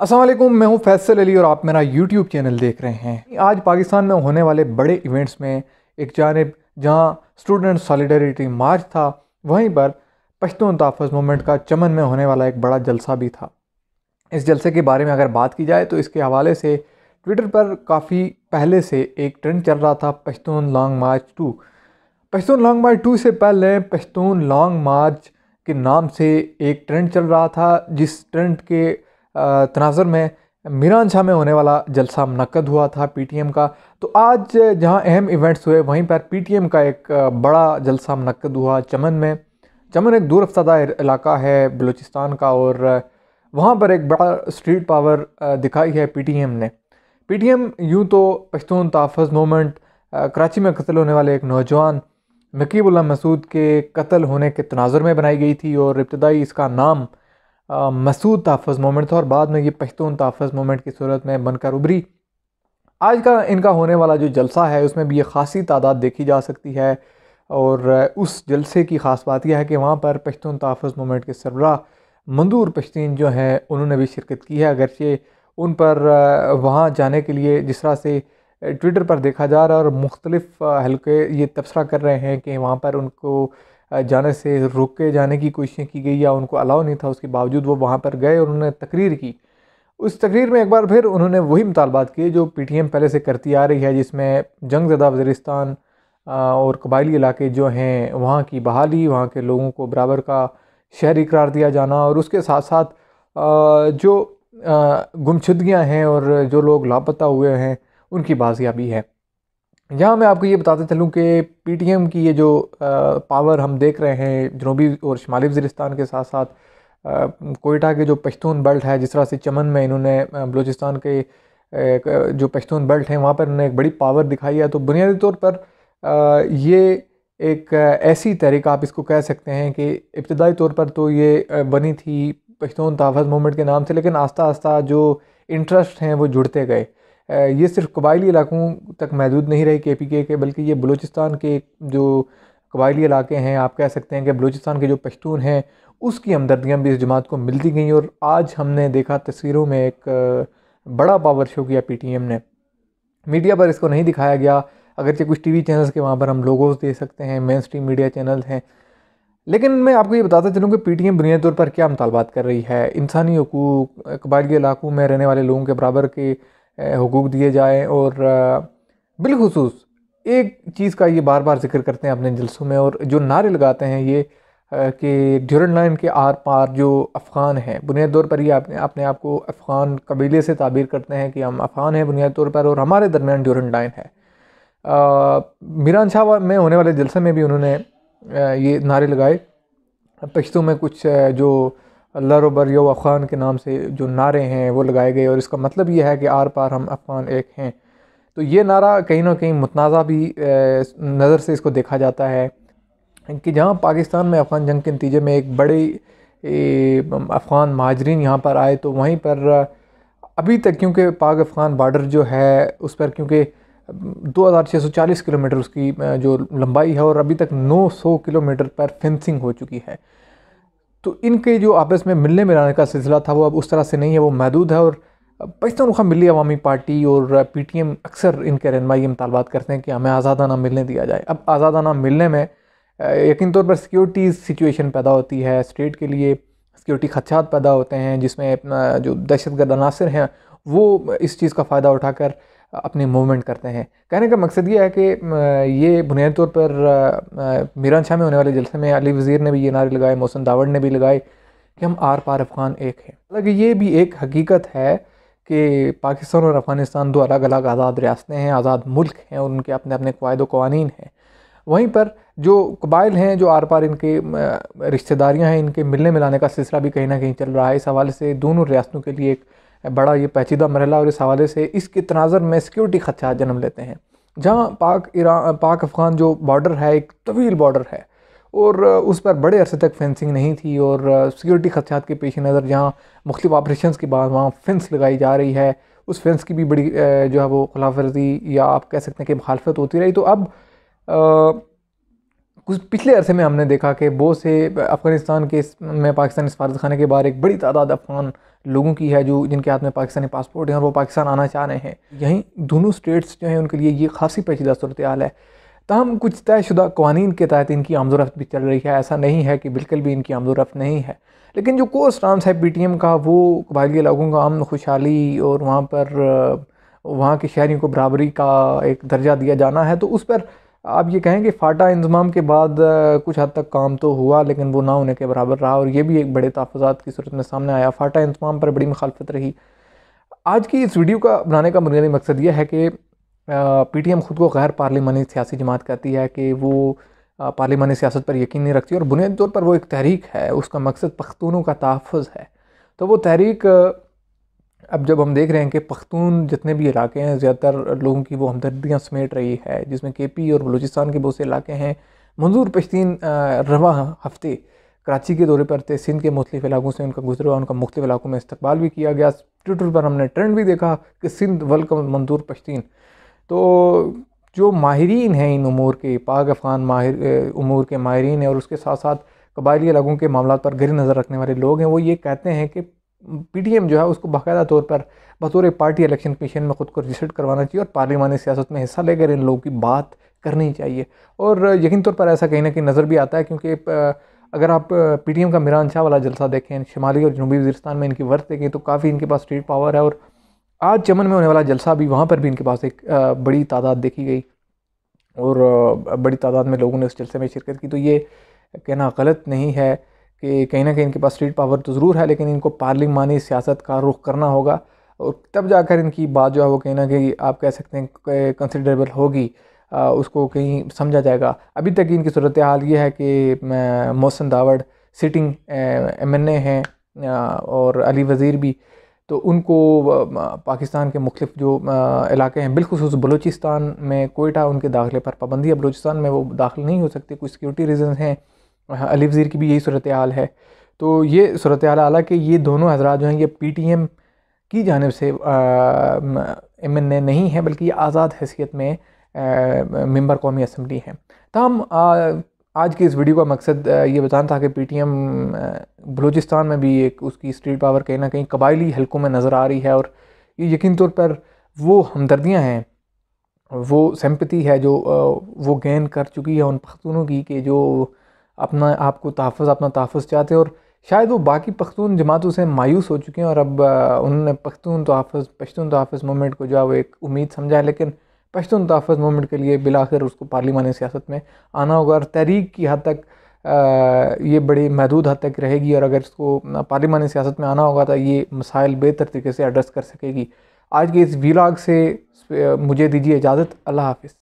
असलम मैं हूँ फैसल अली और आप मेरा यूट्यूब चैनल देख रहे हैं आज पाकिस्तान में होने वाले बड़े इवेंट्स में एक जानब जहाँ स्टूडेंट सॉलिडरिटी मार्च था वहीं पर पश्तून तहफ़ मोमेंट का चमन में होने वाला एक बड़ा जलसा भी था इस जलसे के बारे में अगर बात की जाए तो इसके हवाले से ट्विटर पर काफ़ी पहले से एक ट्रेंड चल रहा था Pashtun long march two Pashtun long march two से पहले पश्तून लॉन्ग मार्च के नाम से एक ट्रेंड चल रहा था जिस ट्रेंड के तनाजर में मीरान शाह में होने वाला जलसा मनकद हुआ था पीटीएम का तो आज जहां अहम इवेंट्स हुए वहीं पर पीटीएम का एक बड़ा जलसा मनकद हुआ चमन में चमन एक दूर अफ्तादा इलाका है बलूचिस्तान का और वहाँ पर एक बड़ा स्ट्रीट पावर दिखाई है पीटीएम ने पीटीएम यूँ तो पश्तून तहफ़ मोमेंट कराची में कत्ल होने वाले एक नौजवान नकीबुल्ला मसूद के कत्ल होने के तनाजर में बनाई गई थी और इब्तदाई इसका नाम मसूद तहफ़ मोमेंट था और बाद में ये पश्तून तहफ़ मोमेंट की सूरत में बनकर उभरी आज का इनका होने वाला जो जलसा है उसमें भी ये ख़ासी तादाद देखी जा सकती है और उस जलसे की ख़ास बात यह है कि वहाँ पर पश्तून तहफ़ मोमेंट के सरबरा मंदूर पश्तीन जो हैं उन्होंने भी शिरकत की है अगरचे उन पर वहाँ जाने के लिए जिस तरह से ट्विटर पर देखा जा रहा है और मुख्तलफ़ हल्के ये तबसरा कर रहे हैं कि वहाँ पर उनको जाने से रोके जाने की कोशिश की गई या उनको अलाउ नहीं था उसके बावजूद वो वहाँ पर गए और उन्होंने तकरीर की उस तकरीर में एक बार फिर उन्होंने वही मुतालबात किए जो पी टी एम पहले से करती आ रही है जिसमें जंग जदा वजरिस्तान और कबायली इलाके जो हैं वहाँ की बहाली वहाँ के लोगों को बराबर का शहरी करार दिया जाना और उसके साथ साथ जो गुमशुदगियाँ हैं और जो लोग लापता हुए हैं उनकी बाजियाबी है यहाँ मैं आपको ये बताते चलूँ कि पी टी एम की ये जो पावर हम देख रहे हैं जनूबी और शुमाली वज़िरस्तान के साथ साथ कोयटा के जो पश्तून बेल्ट है जिस तरह से चमन में इन्होंने बलूचिस्तान के जो पश्तून बेल्ट हैं वहाँ पर इन्होंने एक बड़ी पावर दिखाई है तो बुनियादी तौर पर ये एक ऐसी तहरीक आप इसको कह सकते हैं कि इब्तदाई तौर पर तो ये बनी थी पश्तून तहफ़ मूवमेंट के नाम से लेकिन आस्ता आस्ता जो इंटरेस्ट हैं वो जुड़ते गए ये सिर्फ कबायली इलाकों तक महदूद नहीं रही के पी के के बल्कि ये बलूचिस्तान के जो कबायली इलाके हैं आप कह सकते हैं कि बलूचिस्तान के जो पश्तून हैं उसकी हमदर्दियाँ भी इस जमात को मिलती गई और आज हमने देखा तस्वीरों में एक बड़ा पावर शो किया एम ने मीडिया पर इसको नहीं दिखाया गया अगरचे कुछ वी चैनल्स के वहाँ पर हम लोगोज दे सकते हैं मेन स्ट्रीम मीडिया चैनल हैं लेकिन मैं आपको ये बताता चलूँ कि पीटीएम बुनियादी तौर पर क्या मुतालबात कर रही है इंसानी हकूक कबायली इलाकों में रहने वाले लोगों के बराबर के हकूक़ दिए जाएँ और बिलखसूस एक चीज़ का ये बार बार जिक्र करते हैं अपने जलसों में और जो नारे लगाते हैं ये कि ड्यूरन लाइन के आर पार जो अफ़गान हैं बुनियादी तौर पर ये अपने अपने आप को अफ़गान कबीले से ताबीर करते हैं कि हम अफ़गान हैं बुनियादी तौर पर और हमारे दरमियान ड्यूरन लाइन है मीरान शाह में होने वाले जलसे में भी उन्होंने ये नारे लगाए पश्तों में कुछ जो अल्लाह रबर यो अफ़ान के नाम से जो नारे हैं वो लगाए गए और इसका मतलब ये है कि आर पार हम अफ़ान एक हैं तो ये नारा कहीं ना कहीं मुतनाज़ा भी नज़र से इसको देखा जाता है कि जहाँ पाकिस्तान में अफ़गान जंग के नतीजे में एक बड़े अफ़ान महाजरीन यहाँ पर आए तो वहीं पर अभी तक क्योंकि पाक अफ़गान बॉर्डर जो है उस पर क्योंकि 2640 किलोमीटर उसकी जो लंबाई है और अभी तक 900 किलोमीटर पर फेंसिंग हो चुकी है तो इनके जो आपस में मिलने मिलाने का सिलसिला था वो अब उस तरह से नहीं है वो महदूद है और पाकिस्तान उखा मिली अवामी पार्टी और पी टी एम अक्सर इनके रहनमाई ये मुतालबात करते हैं कि हमें आज़ादाना मिलने दिया जाए अब आज़ादाना मिलने में यकीन तौर पर सिक्योरिटी सिचुएशन पैदा होती है स्टेट के लिए सिक्योरिटी खदशात पैदा होते हैं जिसमें अपना जो दहशत गर्द अनासर हैं वो इस चीज़ का फ़ायदा उठाकर अपने मूवमेंट करते हैं कहने का मकसद ये है कि ये बुनियादी तौर पर मीरान शाह में होने वाले जलसे में अली वज़ीर ने भी ये नारे लगाए मोहसन दावड़ ने भी लगाए कि हम आर पार अफगान एक हैं हालांकि ये भी एक हकीकत है कि पाकिस्तान और अफ़गानिस्तान दो अलग अलग आज़ाद रियासतें हैं आज़ाद मुल्क हैं और उनके अपने अपने कवायद कवानीन हैं वहीं पर जो कबाइल हैं जो आर पार इनके रिश्तेदारियां हैं इनके मिलने मिलाने का सिलसिला भी कहीं ना कहीं चल रहा है इस हवाले से दोनों रियासतों के लिए एक बड़ा ये पैचीदा मरहला और इस हवाले से इसके तनाजर में सिक्योरिटी खदशात जन्म लेते हैं जहाँ पाक ईरान पाक अफ़गान जो बॉर्डर है एक तवील बॉर्डर है और उस पर बड़े अरसे तक फेंसिंग नहीं थी और सिक्योरिटी खदशात के पेश नज़र जहाँ मुख्त ऑपरेशन के बाद वहाँ फेंस लगाई जा रही है उस फेंस की भी बड़ी जो है वो खिलाफ वर्जी या आप कह सकते हैं कि मुखालफत होती रही तो अब कुछ पिछले अरसे में हमने देखा कि बहुत से अफ़गानिस्तान के में पाकिस्तान सफारतखाने के बाहर एक बड़ी तादाद अफ़गान लोगों की है जो जिनके हाथ में पाकिस्तानी पासपोर्ट है और वो पाकिस्तान आना चाह रहे हैं यहीं दोनों स्टेट्स जो हैं उनके लिए ये खासी पेचीदा सूरत हाल है तहम कुछ तयशुदा कवानीन के तहत इनकी आमदोरफ्त भी चल रही है ऐसा नहीं है कि बिल्कुल भी इनकी आमदोरफ्त नहीं है लेकिन जो कोर्स स्टाम्स है पी टी एम का वो कबायली इलाकों का अमन खुशहाली और वहाँ पर वहाँ के शहरी को बराबरी का एक दर्जा दिया जाना है तो उस पर आप ये कहें कि फाटा इंजमाम के बाद कुछ हद तक काम तो हुआ लेकिन वो ना होने के बराबर रहा और ये भी एक बड़े तहफ़ात की सूरत में सामने आया फाटा इंजमाम पर बड़ी मुखालफत रही आज की इस वीडियो का बनाने का बुनियादी मकसद यह है कि पी टी एम ख़ुद को गैर पार्लिमानी सियासी जमात कहती है कि वो पार्लिमानी सियासत पर यकीन नहीं रखती और बुनियादी तौर पर वो एक तहरीक है उसका मकसद पख्तूनों का तहफ़ है तो वो तहरीक अब जब हम देख रहे हैं कि पख्तून जितने भी इलाके हैं ज़्यादातर लोगों की वो हमदर्दियाँ समेट रही है जिसमें के पी और बलूचिस्तान के बहुत से इलाके हैं मंजूर पश्तीन रवा हफ्ते कराची के दौरे पर थे सिंध के मुख्तु इलाकों से उनका गुजरा उनका मुख्तु इलाकों में इस्तबाल भी किया गया ट्विटर पर हमने ट्रेंड भी देखा कि सिंध वेलकम मंजूर पश्तीन तो जो माहरीन हैं इन उमूर के पाक अफ़गान माहिर अमूर के माहरीन हैं और उसके साथ साथ कबायली इलाकों के मामला पर गिर नज़र रखने वाले लोग हैं वो ये कहते हैं कि पीटीएम जो है उसको बाकायदा तौर पर बतौर पार्टी इलेक्शन कमीशन में ख़ुद को रजिस्टर्ड करवाना चाहिए और पार्लिमानी सियासत में हिस्सा लेकर इन लोगों की बात करनी चाहिए और यकीन तौर पर ऐसा कहीं ना कहीं नज़र भी आता है क्योंकि अगर आप पीटीएम का मीरान शाह वाला जलसा देखें शिमाली और जनूबी वजीरस्तान में इनकी वर्थ देखें तो काफ़ी इनके पास स्ट्रीट पावर है और आज चमन में होने वाला जलसा भी वहाँ पर भी इनके पास एक बड़ी तादाद देखी गई और बड़ी तादाद में लोगों ने उस जलसे में शिरकत की तो ये कहना गलत नहीं है कि कहीं ना कहीं इनके पास स्ट्रीट पावर तो ज़रूर है लेकिन इनको पार्लिमानी सियासत का रुख करना होगा और तब जाकर इनकी बात जो है वो कहीं ना कहीं आप कह सकते हैं कंसिडरेबल होगी आ, उसको कहीं समझा जाएगा अभी तक इनकी सूरत हाल ये है कि Mohsin Dawar sitting M N A हैं और अली वज़ीर भी तो उनको पाकिस्तान के मुख्तफ जो इलाके हैं बिलखसूस बलूचिस्तान में कोयटा उनके दाखिले पर पाबंदी है बलूचिस्तान में वो दाखिल नहीं हो सकते कुछ सिक्योरिटी रीजन हैं हाँ, अलिफ ज़ीर की भी यही सूरत हाल है तो ये सूरत हाल हालांकि ये दोनों हजरात जो हैं ये पी टी एम की जानब से एम एन ए नहीं है बल्कि ये आज़ाद हैसियत में आ, मेंबर कौमी असम्बली हैं तमाम आज की इस वीडियो का मकसद ये बताना था कि पी टी एम बलूचिस्तान में भी एक उसकी स्ट्रीट पावर कहीं ना कहीं कबायली हलकों में नज़र आ रही है और ये यकीन तौर पर वो हमदर्दियाँ हैं वो सेम्पति है जो वो गेन कर चुकी है उन पख्तूनों की कि जो अपना आप को तहफ़ अपना तहफ़ चाहते हैं और शायद वो बाकी पख्तून जमातों से मायूस हो चुके हैं और अब उन्होंने पख्तून तहफ़ पश्तून तहफ़ मूवमेंट को जो है वो एक उम्मीद समझा है लेकिन पश्तून तहफ़ मूवमेंट के लिए बिलाखिर उसको पार्लिमानी सियासत में आना होगा और तहरीक की हद तक ये बड़ी महदूद हद तक रहेगी और अगर इसको पार्लिमानी सियासत में आना होगा तो ये मसाइल बेहतर तरीके से एड्रेस कर सकेगी आज के इस वीलाग से मुझे दीजिए इजाज़त अल्लाह हाफिज़